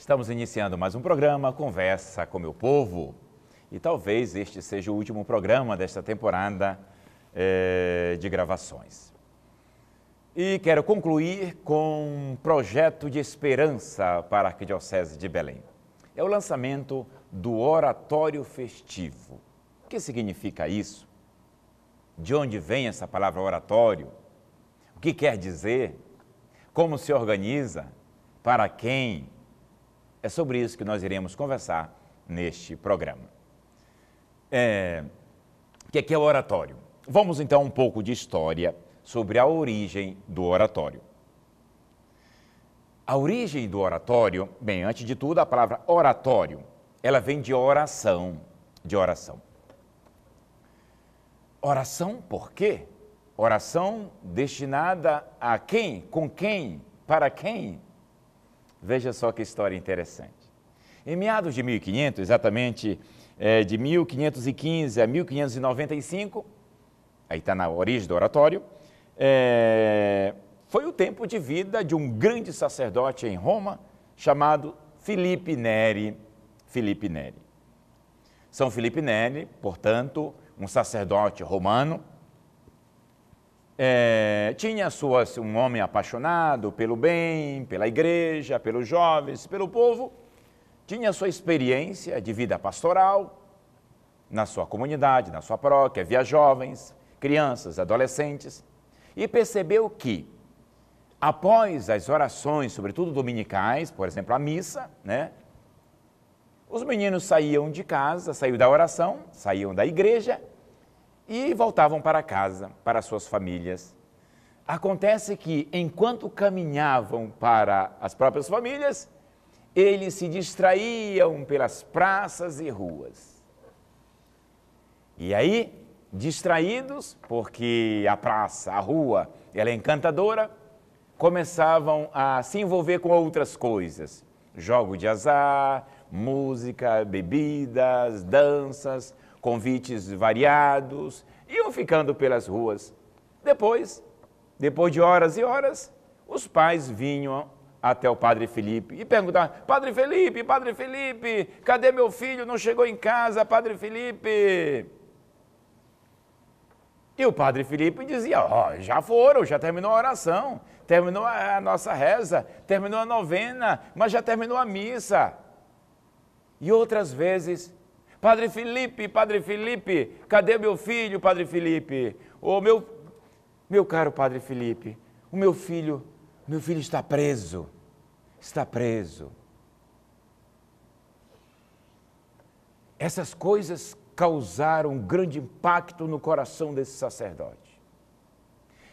Estamos iniciando mais um programa Conversa com meu povo. E talvez este seja o último programa desta temporada eh, de gravações. E quero concluir com um projeto de esperança para a Arquidiocese de Belém. É o lançamento do Oratório Festivo. O que significa isso? De onde vem essa palavra oratório? O que quer dizer? Como se organiza? Para quem? É sobre isso que nós iremos conversar neste programa. É, o que é, que é o oratório? Vamos então um pouco de história sobre a origem do oratório. A origem do oratório, bem, antes de tudo, a palavra oratório, ela vem de oração, de oração. Oração por quê? Oração destinada a quem? Com quem? Para quem? Veja só que história interessante. Em meados de 1500, exatamente é, de 1515 a 1595, aí está na origem do oratório, é, foi o tempo de vida de um grande sacerdote em Roma chamado Filipe Neri. Filipe Neri. São Filipe Neri, portanto, um sacerdote romano, é, tinha suas, um homem apaixonado pelo bem, pela igreja, pelos jovens, pelo povo, tinha sua experiência de vida pastoral na sua comunidade, na sua paróquia, via jovens, crianças, adolescentes, e percebeu que, após as orações, sobretudo dominicais, por exemplo, a missa, né, os meninos saíam de casa, saíam da oração, saíam da igreja e voltavam para casa, para suas famílias. Acontece que, enquanto caminhavam para as próprias famílias, eles se distraíam pelas praças e ruas. E aí, distraídos, porque a praça, a rua, ela é encantadora, começavam a se envolver com outras coisas: jogo de azar, música, bebidas, danças, convites variados, iam ficando pelas ruas. Depois, depois de horas e horas, os pais vinham até o padre Felipe e perguntavam: Padre Felipe, Padre Felipe, cadê meu filho? Não chegou em casa, Padre Felipe. E o padre Felipe dizia: Ó, oh, já foram, já terminou a oração, terminou a nossa reza, terminou a novena, mas já terminou a missa. E outras vezes Padre Felipe, Padre Felipe, cadê meu filho, Padre Felipe? O meu, meu caro Padre Felipe, o meu filho, meu filho está preso, está preso. Essas coisas causaram um grande impacto no coração desse sacerdote.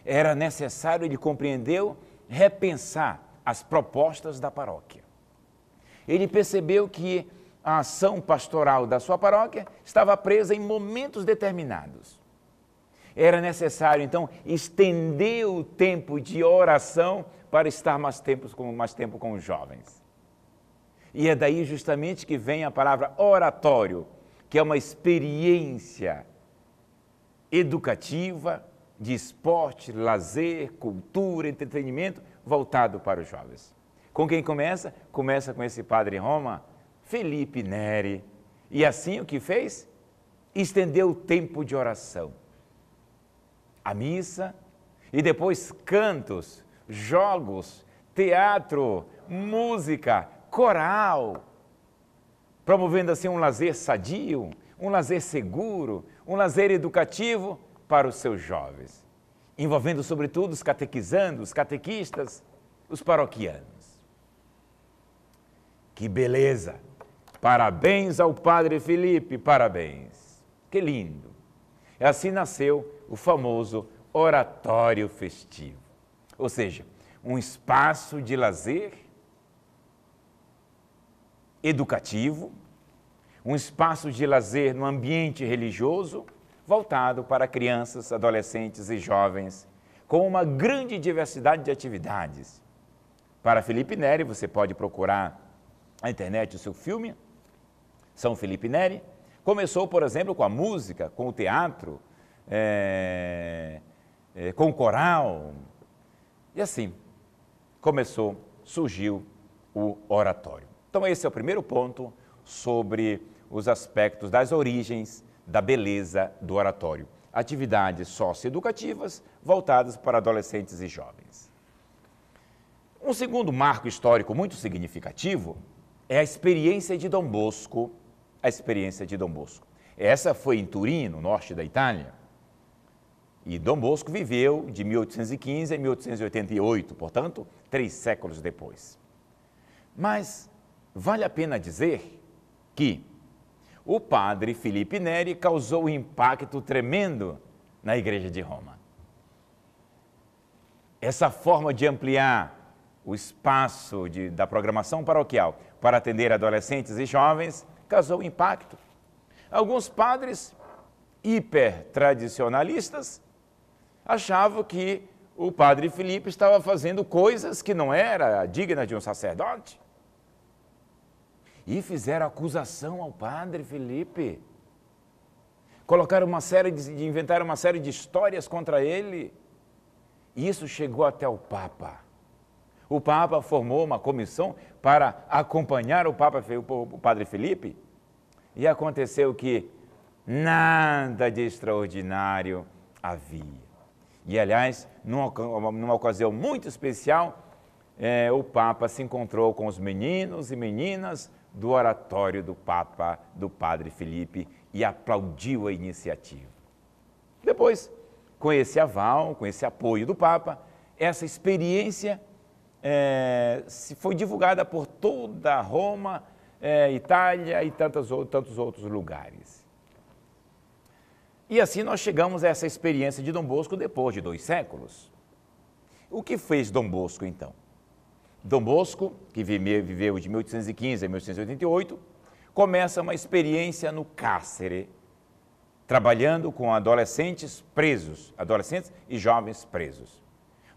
Era necessário, ele compreendeu, repensar as propostas da paróquia. Ele percebeu que a ação pastoral da sua paróquia estava presa em momentos determinados. Era necessário, então, estender o tempo de oração para estar mais tempo com, mais tempo com os jovens. E é daí justamente que vem a palavra oratório, que é uma experiência educativa de esporte, lazer, cultura, entretenimento voltado para os jovens. Com quem começa? Começa com esse padre Roma, Felipe Neri. E assim o que fez? Estendeu o tempo de oração. A missa e depois cantos, jogos, teatro, música, coral, promovendo assim um lazer sadio, um lazer seguro, um lazer educativo para os seus jovens, envolvendo sobretudo os catequizandos, os catequistas, os paroquianos. Que beleza! Parabéns ao padre Felipe, parabéns. Que lindo. E assim nasceu o famoso oratório festivo. Ou seja, um espaço de lazer educativo, um espaço de lazer no ambiente religioso, voltado para crianças, adolescentes e jovens, com uma grande diversidade de atividades. Para Felipe Neri, você pode procurar na internet o seu filme, são Felipe Neri. Começou, por exemplo, com a música, com o teatro, é, é, com o coral. E assim começou, surgiu o oratório. Então, esse é o primeiro ponto sobre os aspectos das origens da beleza do oratório. Atividades socioeducativas voltadas para adolescentes e jovens. Um segundo marco histórico muito significativo é a experiência de Dom Bosco a experiência de Dom Bosco. Essa foi em Turim, no norte da Itália. E Dom Bosco viveu de 1815 a 1888, portanto, três séculos depois. Mas vale a pena dizer que o padre Felipe Neri causou um impacto tremendo na Igreja de Roma. Essa forma de ampliar o espaço de, da programação paroquial para atender adolescentes e jovens causou impacto. Alguns padres hipertradicionalistas achavam que o padre Felipe estava fazendo coisas que não era digna de um sacerdote. E fizeram acusação ao padre Felipe. Colocaram uma série de, de inventaram uma série de histórias contra ele. E isso chegou até o Papa. O Papa formou uma comissão para acompanhar o Papa o Padre Felipe e aconteceu que nada de extraordinário havia. E aliás, numa, numa ocasião muito especial, eh, o Papa se encontrou com os meninos e meninas do oratório do Papa, do Padre Felipe, e aplaudiu a iniciativa. Depois, com esse aval, com esse apoio do Papa, essa experiência é, se foi divulgada por toda Roma, é, Itália e tantos, tantos outros lugares. E assim nós chegamos a essa experiência de Dom Bosco depois de dois séculos. O que fez Dom Bosco então? Dom Bosco, que viveu de 1815 a 1888, começa uma experiência no cárcere, trabalhando com adolescentes presos, adolescentes e jovens presos.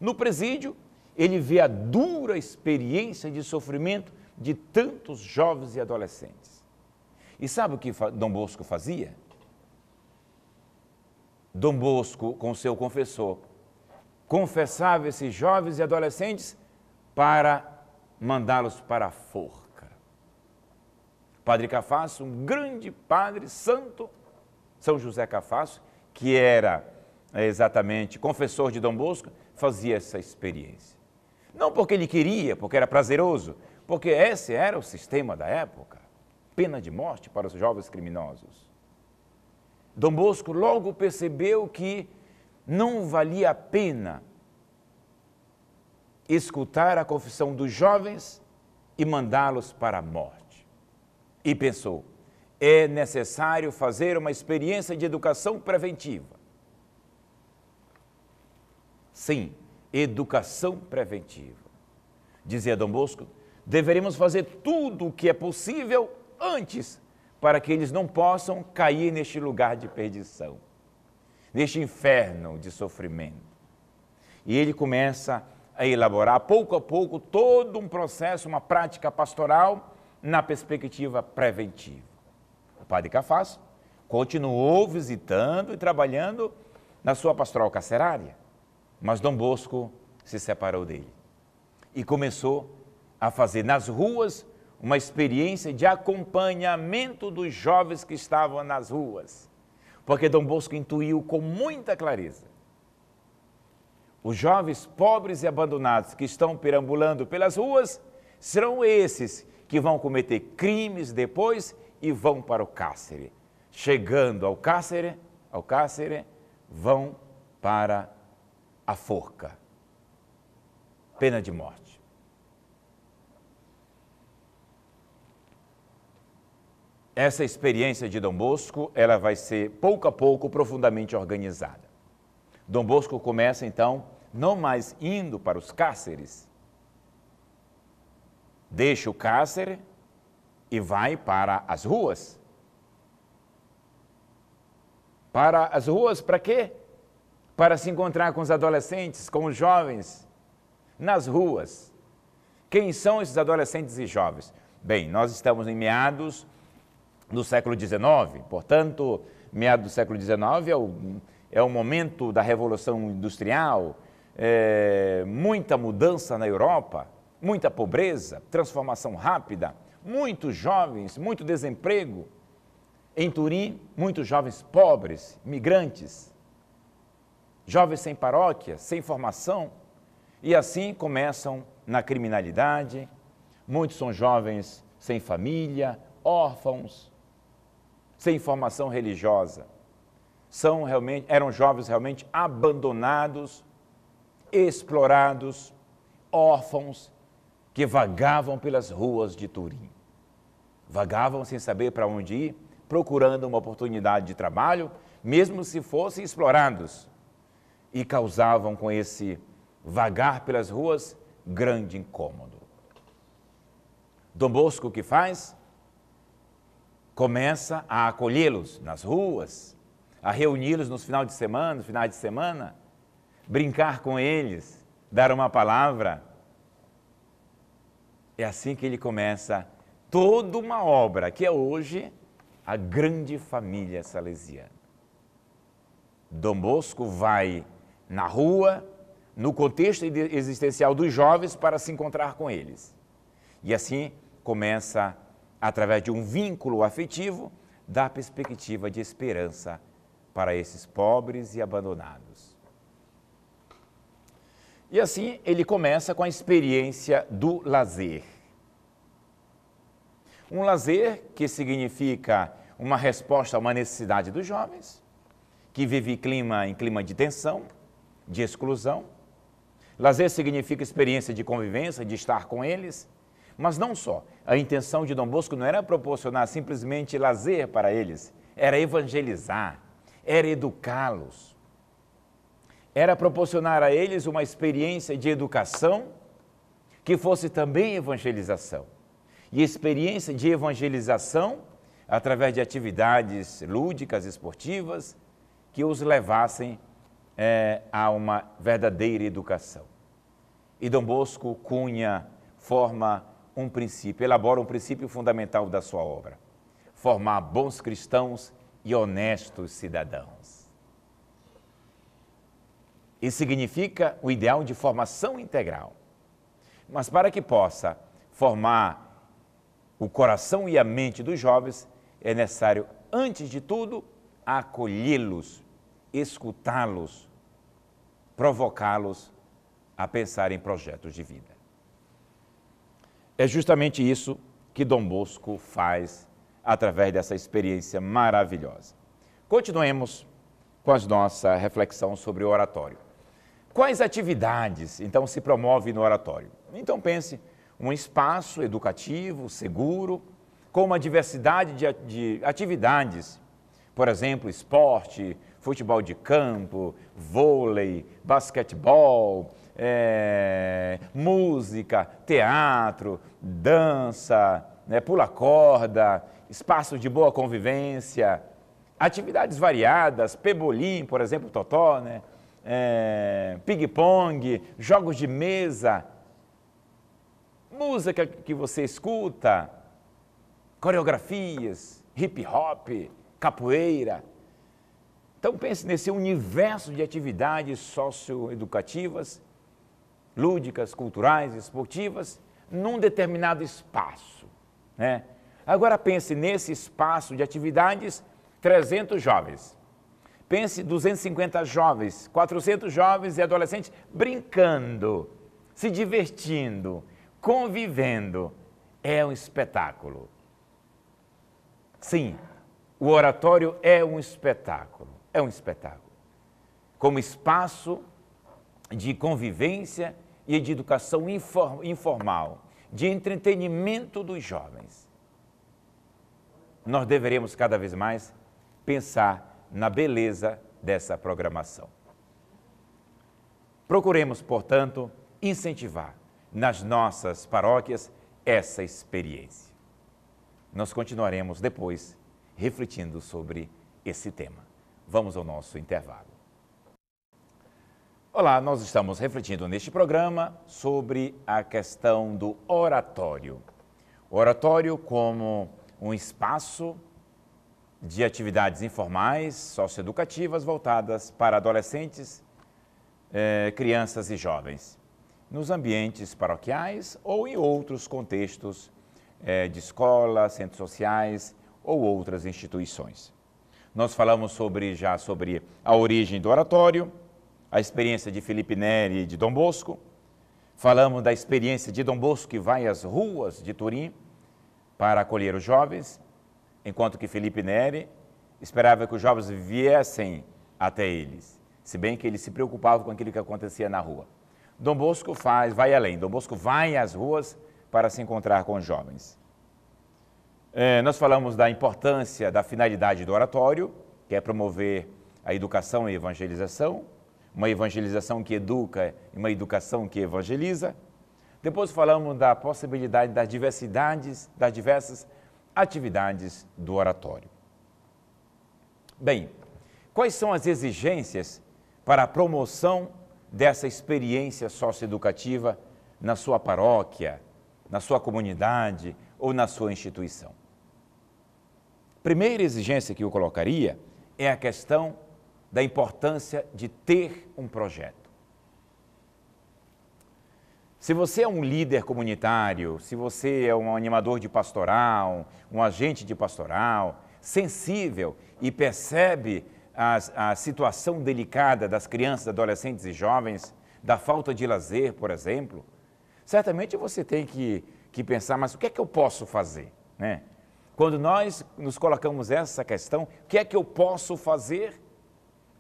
No presídio, ele vê a dura experiência de sofrimento de tantos jovens e adolescentes. E sabe o que Dom Bosco fazia? Dom Bosco, com seu confessor, confessava esses jovens e adolescentes para mandá-los para a forca. Padre Cafasso, um grande padre santo, São José Cafasso, que era é, exatamente confessor de Dom Bosco, fazia essa experiência. Não porque ele queria, porque era prazeroso, porque esse era o sistema da época. Pena de morte para os jovens criminosos. Dom Bosco logo percebeu que não valia a pena escutar a confissão dos jovens e mandá-los para a morte. E pensou: é necessário fazer uma experiência de educação preventiva. Sim, educação preventiva. Dizia Dom Bosco, deveríamos fazer tudo o que é possível antes para que eles não possam cair neste lugar de perdição, neste inferno de sofrimento. E ele começa a elaborar pouco a pouco todo um processo, uma prática pastoral na perspectiva preventiva. O padre Cafás continuou visitando e trabalhando na sua pastoral carcerária. Mas Dom Bosco se separou dele e começou a fazer nas ruas uma experiência de acompanhamento dos jovens que estavam nas ruas. Porque Dom Bosco intuiu com muita clareza. Os jovens pobres e abandonados que estão perambulando pelas ruas serão esses que vão cometer crimes depois e vão para o cárcere. Chegando ao cárcere, ao cárcere, vão para a forca pena de morte. Essa experiência de Dom Bosco, ela vai ser pouco a pouco profundamente organizada. Dom Bosco começa então não mais indo para os cáceres, deixa o cárcere e vai para as ruas. Para as ruas para quê? para se encontrar com os adolescentes, com os jovens, nas ruas. Quem são esses adolescentes e jovens? Bem, nós estamos em meados do século XIX, portanto, meados do século XIX é o, é o momento da Revolução Industrial, é, muita mudança na Europa, muita pobreza, transformação rápida, muitos jovens, muito desemprego. Em Turim, muitos jovens pobres, migrantes, jovens sem paróquia, sem formação, e assim começam na criminalidade. Muitos são jovens sem família, órfãos, sem formação religiosa. São realmente, eram jovens realmente abandonados, explorados, órfãos que vagavam pelas ruas de Turim. Vagavam sem saber para onde ir, procurando uma oportunidade de trabalho, mesmo se fossem explorados, e causavam com esse vagar pelas ruas grande incômodo. Dom Bosco o que faz? Começa a acolhê-los nas ruas, a reuni-los nos finais de semana, nos de semana, brincar com eles, dar uma palavra. É assim que ele começa toda uma obra que é hoje a grande família salesiana. Dom Bosco vai na rua, no contexto existencial dos jovens para se encontrar com eles. E assim começa, através de um vínculo afetivo, da perspectiva de esperança para esses pobres e abandonados. E assim ele começa com a experiência do lazer. Um lazer que significa uma resposta a uma necessidade dos jovens, que vive clima em clima de tensão, de exclusão. Lazer significa experiência de convivência, de estar com eles. Mas não só. A intenção de Dom Bosco não era proporcionar simplesmente lazer para eles, era evangelizar, era educá-los. Era proporcionar a eles uma experiência de educação que fosse também evangelização. E experiência de evangelização através de atividades lúdicas, esportivas, que os levassem é, a uma verdadeira educação. E Dom Bosco cunha, forma um princípio, elabora um princípio fundamental da sua obra: formar bons cristãos e honestos cidadãos. Isso significa o ideal de formação integral. Mas para que possa formar o coração e a mente dos jovens, é necessário, antes de tudo, acolhê-los, escutá-los, provocá-los a pensar em projetos de vida. É justamente isso que Dom Bosco faz através dessa experiência maravilhosa. Continuemos com a nossa reflexão sobre o oratório. Quais atividades, então, se promove no oratório? Então, pense, um espaço educativo, seguro, com uma diversidade de atividades, por exemplo, esporte, futebol de campo, vôlei, basquetebol, é, música, teatro, dança, né, pula corda, espaços de boa convivência, atividades variadas, pebolim, por exemplo, totó, né? É, ping-pong, jogos de mesa, música que você escuta, coreografias, hip-hop, capoeira, então pense nesse universo de atividades socioeducativas, lúdicas, culturais, esportivas, num determinado espaço. Né? Agora pense nesse espaço de atividades, 300 jovens. Pense 250 jovens, 400 jovens e adolescentes brincando, se divertindo, convivendo. É um espetáculo. Sim, o oratório é um espetáculo é um espetáculo. Como espaço de convivência e de educação informal, de entretenimento dos jovens. Nós deveremos cada vez mais pensar na beleza dessa programação. Procuremos, portanto, incentivar nas nossas paróquias essa experiência. Nós continuaremos depois refletindo sobre esse tema. Vamos ao nosso intervalo. Olá, nós estamos refletindo neste programa sobre a questão do oratório. O oratório como um espaço de atividades informais, socioeducativas voltadas para adolescentes, eh, crianças e jovens, nos ambientes paroquiais ou em outros contextos eh, de escola, centros sociais ou outras instituições. Nós falamos sobre, já sobre a origem do oratório, a experiência de Felipe Neri e de Dom Bosco. Falamos da experiência de Dom Bosco que vai às ruas de Turim para acolher os jovens, enquanto que Felipe Neri esperava que os jovens viessem até eles, se bem que ele se preocupava com aquilo que acontecia na rua. Dom Bosco faz, vai além. Dom Bosco vai às ruas para se encontrar com os jovens. É, nós falamos da importância da finalidade do oratório, que é promover a educação e a evangelização, uma evangelização que educa e uma educação que evangeliza. Depois falamos da possibilidade das diversidades, das diversas atividades do oratório. Bem, quais são as exigências para a promoção dessa experiência socioeducativa na sua paróquia, na sua comunidade ou na sua instituição? Primeira exigência que eu colocaria é a questão da importância de ter um projeto. Se você é um líder comunitário, se você é um animador de pastoral, um agente de pastoral, sensível e percebe a, a situação delicada das crianças, adolescentes e jovens, da falta de lazer, por exemplo, certamente você tem que, que pensar, mas o que é que eu posso fazer? Né? Quando nós nos colocamos essa questão, o que é que eu posso fazer?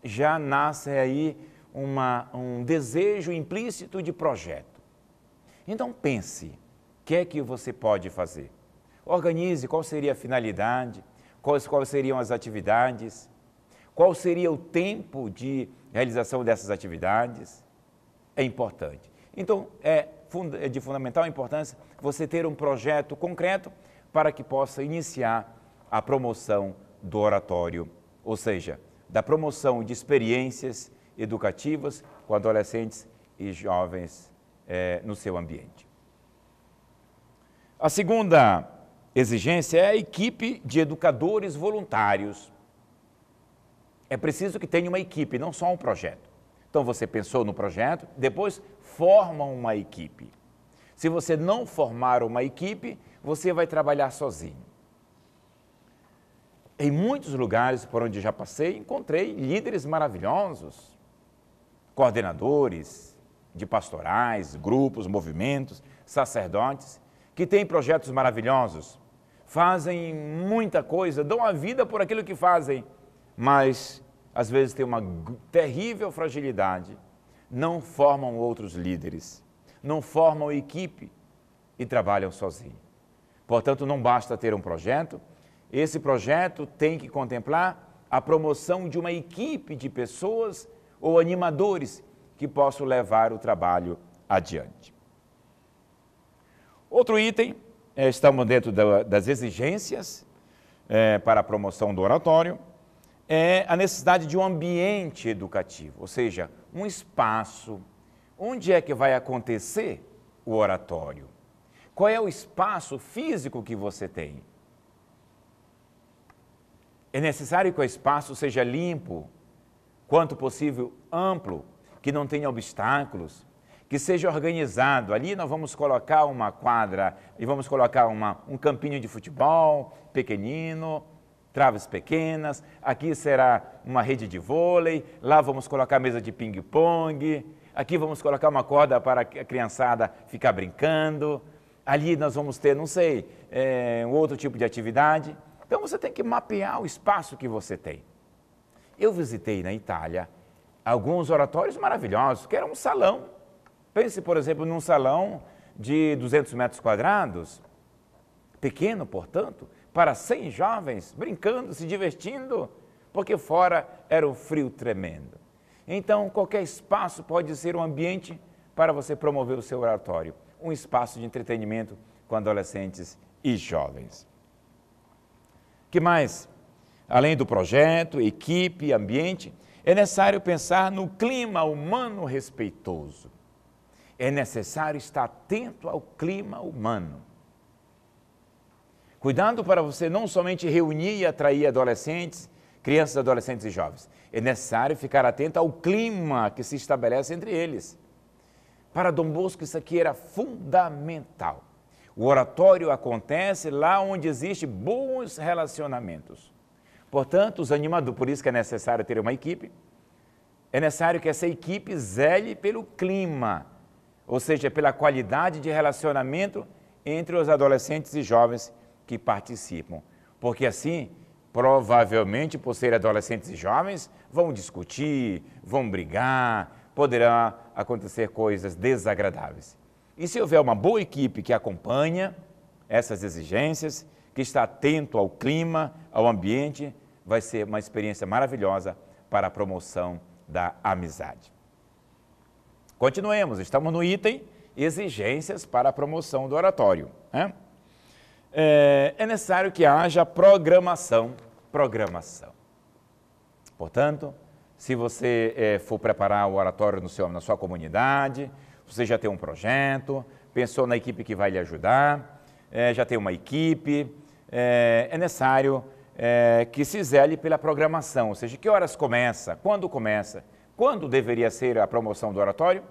Já nasce aí uma, um desejo implícito de projeto. Então pense, o que é que você pode fazer? Organize qual seria a finalidade, quais, quais seriam as atividades, qual seria o tempo de realização dessas atividades. É importante. Então, é, é de fundamental importância você ter um projeto concreto para que possa iniciar a promoção do oratório, ou seja, da promoção de experiências educativas com adolescentes e jovens eh, no seu ambiente. A segunda exigência é a equipe de educadores voluntários. É preciso que tenha uma equipe, não só um projeto. Então você pensou no projeto, depois forma uma equipe. Se você não formar uma equipe, você vai trabalhar sozinho. Em muitos lugares por onde já passei, encontrei líderes maravilhosos, coordenadores de pastorais, grupos, movimentos, sacerdotes, que têm projetos maravilhosos, fazem muita coisa, dão a vida por aquilo que fazem, mas às vezes têm uma terrível fragilidade, não formam outros líderes não formam equipe e trabalham sozinhos. Portanto, não basta ter um projeto, esse projeto tem que contemplar a promoção de uma equipe de pessoas ou animadores que possam levar o trabalho adiante. Outro item, eh, estamos dentro das exigências eh, para a promoção do oratório, é a necessidade de um ambiente educativo, ou seja, um espaço Onde é que vai acontecer o oratório? Qual é o espaço físico que você tem? É necessário que o espaço seja limpo, quanto possível amplo, que não tenha obstáculos, que seja organizado. Ali nós vamos colocar uma quadra e vamos colocar uma, um campinho de futebol pequenino, traves pequenas. Aqui será uma rede de vôlei, lá vamos colocar mesa de ping-pong Aqui vamos colocar uma corda para a criançada ficar brincando. Ali nós vamos ter, não sei, é, um outro tipo de atividade. Então você tem que mapear o espaço que você tem. Eu visitei na Itália alguns oratórios maravilhosos, que era um salão. Pense, por exemplo, num salão de 200 metros quadrados, pequeno, portanto, para 100 jovens brincando, se divertindo, porque fora era um frio tremendo. Então, qualquer espaço pode ser um ambiente para você promover o seu oratório, um espaço de entretenimento com adolescentes e jovens. Que mais? Além do projeto, equipe, ambiente, é necessário pensar no clima humano respeitoso. É necessário estar atento ao clima humano. Cuidado para você não somente reunir e atrair adolescentes, crianças, adolescentes e jovens, é necessário ficar atento ao clima que se estabelece entre eles. Para Dom Bosco, isso aqui era fundamental. O oratório acontece lá onde existem bons relacionamentos. Portanto, os animadores, por isso que é necessário ter uma equipe, é necessário que essa equipe zele pelo clima, ou seja, pela qualidade de relacionamento entre os adolescentes e jovens que participam. Porque assim Provavelmente, por serem adolescentes e jovens, vão discutir, vão brigar, poderá acontecer coisas desagradáveis. E se houver uma boa equipe que acompanha essas exigências, que está atento ao clima, ao ambiente, vai ser uma experiência maravilhosa para a promoção da amizade. Continuemos, estamos no item exigências para a promoção do oratório. Né? é, é necessário que haja programação. Programação. Portanto, se você é, for preparar o oratório no seu, na sua comunidade, você já tem um projeto, pensou na equipe que vai lhe ajudar, é, já tem uma equipe, é, é necessário é, que se zele pela programação, ou seja, que horas começa, quando começa, quando deveria ser a promoção do oratório?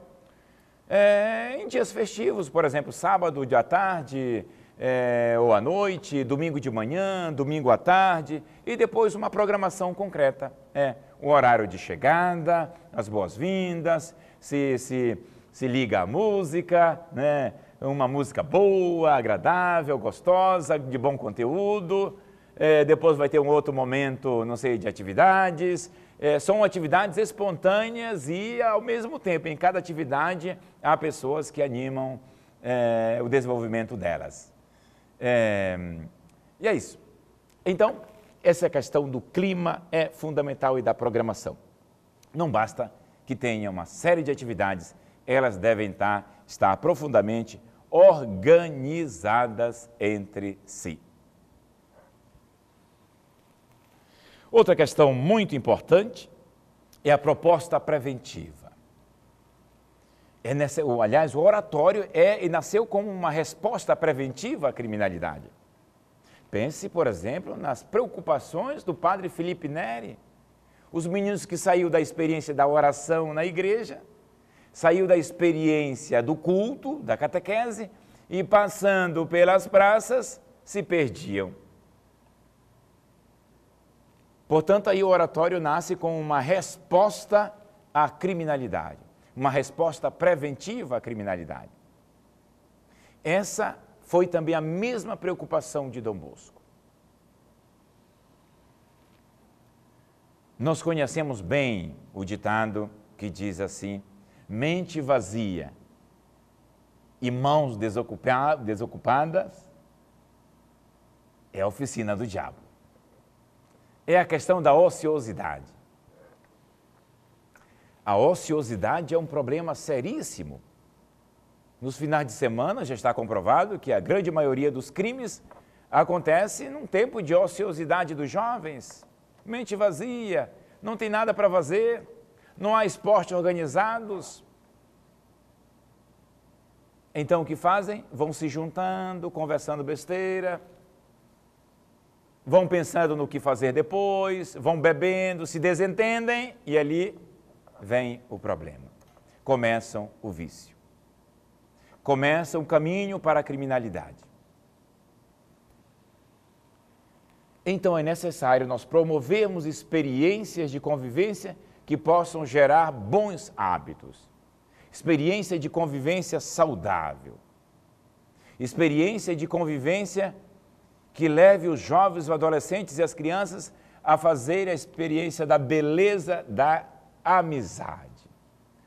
É, em dias festivos, por exemplo, sábado de à tarde, é, ou à noite, domingo de manhã, domingo à tarde, e depois uma programação concreta. É o horário de chegada, as boas-vindas, se, se, se liga à música, né? uma música boa, agradável, gostosa, de bom conteúdo. É, depois vai ter um outro momento, não sei, de atividades. É, são atividades espontâneas e, ao mesmo tempo, em cada atividade há pessoas que animam é, o desenvolvimento delas. É, e é isso. Então, essa questão do clima é fundamental e da programação. Não basta que tenha uma série de atividades, elas devem estar, tá, estar profundamente organizadas entre si. Outra questão muito importante é a proposta preventiva. É nessa, aliás, o oratório é e nasceu como uma resposta preventiva à criminalidade. Pense, por exemplo, nas preocupações do padre Felipe Neri, os meninos que saiu da experiência da oração na igreja, saiu da experiência do culto, da catequese e passando pelas praças se perdiam. Portanto, aí o oratório nasce como uma resposta à criminalidade uma resposta preventiva à criminalidade. Essa foi também a mesma preocupação de Dom Bosco. Nós conhecemos bem o ditado que diz assim: mente vazia e mãos desocupadas é a oficina do diabo. É a questão da ociosidade. A ociosidade é um problema seríssimo. Nos finais de semana já está comprovado que a grande maioria dos crimes acontece num tempo de ociosidade dos jovens, mente vazia, não tem nada para fazer, não há esporte organizados. Então o que fazem? Vão se juntando, conversando besteira, vão pensando no que fazer depois, vão bebendo, se desentendem e ali vem o problema. Começam o vício. Começa o caminho para a criminalidade. Então é necessário nós promovermos experiências de convivência que possam gerar bons hábitos. Experiência de convivência saudável. Experiência de convivência que leve os jovens, os adolescentes e as crianças a fazer a experiência da beleza da amizade.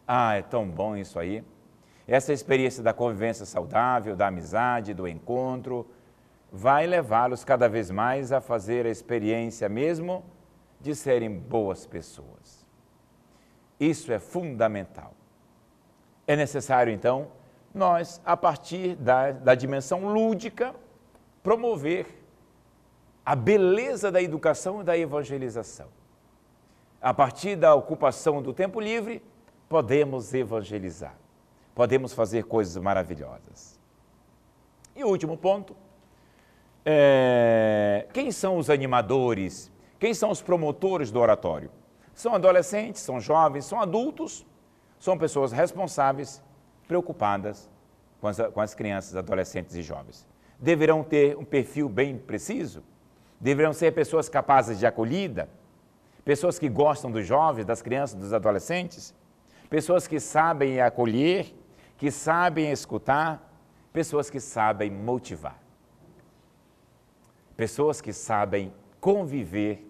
Ah, é tão bom isso aí. Essa experiência da convivência saudável, da amizade, do encontro, vai levá-los cada vez mais a fazer a experiência mesmo de serem boas pessoas. Isso é fundamental. É necessário, então, nós, a partir da, da dimensão lúdica, promover a beleza da educação e da evangelização a partir da ocupação do tempo livre, podemos evangelizar, podemos fazer coisas maravilhosas. E o último ponto: é, quem são os animadores? Quem são os promotores do oratório? São adolescentes, são jovens, são adultos, são pessoas responsáveis, preocupadas com as, com as crianças, adolescentes e jovens. Deverão ter um perfil bem preciso, deverão ser pessoas capazes de acolhida, pessoas que gostam dos jovens, das crianças, dos adolescentes, pessoas que sabem acolher, que sabem escutar, pessoas que sabem motivar, pessoas que sabem conviver,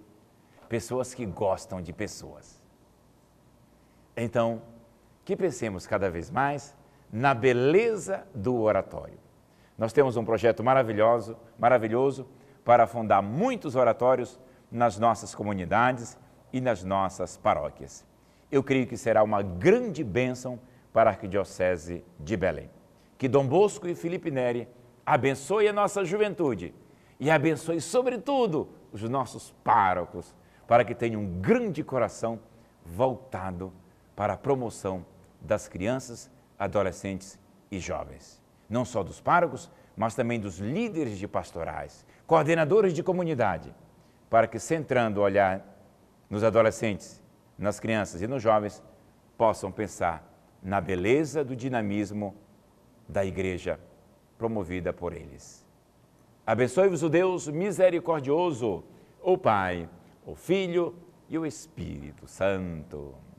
pessoas que gostam de pessoas. Então, que pensemos cada vez mais na beleza do oratório. Nós temos um projeto maravilhoso, maravilhoso para fundar muitos oratórios nas nossas comunidades e nas nossas paróquias. Eu creio que será uma grande bênção para a Arquidiocese de Belém. Que Dom Bosco e Felipe Neri abençoe a nossa juventude e abençoe, sobretudo, os nossos párocos, para que tenham um grande coração voltado para a promoção das crianças, adolescentes e jovens. Não só dos párocos, mas também dos líderes de pastorais, coordenadores de comunidade, para que, centrando o olhar nos adolescentes, nas crianças e nos jovens, possam pensar na beleza do dinamismo da igreja promovida por eles. Abençoe-vos o Deus misericordioso, o Pai, o Filho e o Espírito Santo.